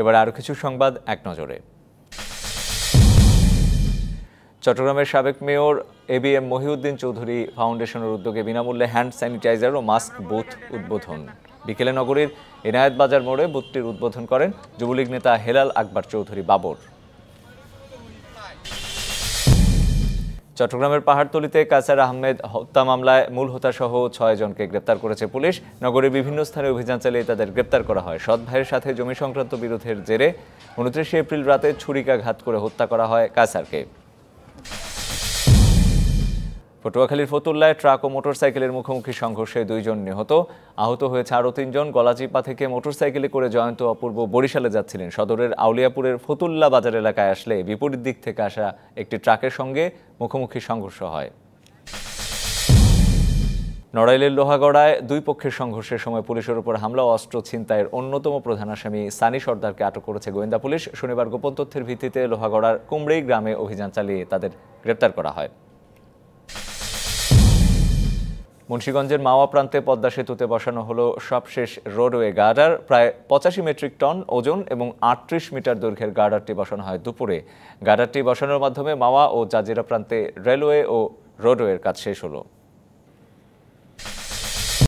এবার আরও কিছু সংবাদ এক নজরে চট্টগ্রামের সাবেক mayor A B M Mohiuddin Chowdhury ফাউন্ডেশনের উদ্যোগে বিনামূল্যে হ্যান্ড স্যানিটাইজার ও মাস্ক বুথ উদ্বোধন বিকেলে নগরীর এনায়েত বাজার মোড়ে বুথটির উদ্বোধন করেন যুবলীগ নেতা হেলাল আকবর চৌধুরী বাবর চট্টগ্রামের পাহাড়তলিতে কাসার আহমেদ হত্যা মামলায় মূল হোতাসহ ছয় জনকে গ্রেপ্তার করেছে পুলিশ নগরের বিভিন্ন স্থানে অভিযান চালিয়ে তাদের গ্রেপ্তার করা হয় সৎ ভাইয়ের সাথে জমি সংক্রান্ত বিরোধের জেরে উনত্রিশে এপ্রিল রাতে ছুরিকাঘাত করে হত্যা করা হয় কাসারকে পটুয়াখালীর ফতুল্লায় ট্রাক ও মোটরসাইকেলের মুখোমুখি সংঘর্ষে দুইজন নিহত আহত হয়েছে আরও তিনজন গলাচিপা থেকে মোটরসাইকেলে করে জয়ন্ত অপূর্ব বরিশালে যাচ্ছিলেন সদরের আউলিয়াপুরের ফতুল্লা বাজার এলাকায় আসলে বিপরীত দিক থেকে আসা একটি ট্রাকের সঙ্গে মুখোমুখি সংঘর্ষ হয় নড়াইলের লোহাগড়ায় দুই পক্ষের সংঘর্ষের সময় পুলিশের উপর হামলা ও অস্ত্র ছিনতাইয়ের অন্যতম প্রধান আসামি সানি সর্দারকে আটক করেছে গোয়েন্দা পুলিশ শনিবার গোপন তথ্যের ভিত্তিতে লোহাগড়ার কুমড়েই গ্রামে অভিযান চালিয়ে তাদের গ্রেপ্তার করা হয় মুন্সীগঞ্জের মাওয়া প্রান্তে পদ্মা সেতুতে বসানো হলো সবশেষ রোডওয়ে গার্ডার প্রায় পঁচাশি মেট্রিক টন ওজন এবং আটত্রিশ মিটার দৈর্ঘ্যের গার্ডারটি বসানো হয় দুপুরে গার্ডারটি বসানোর মাধ্যমে মাওয়া ও জাজিরা প্রান্তে রেলওয়ে ও রোডওয়ের কাজ শেষ হলো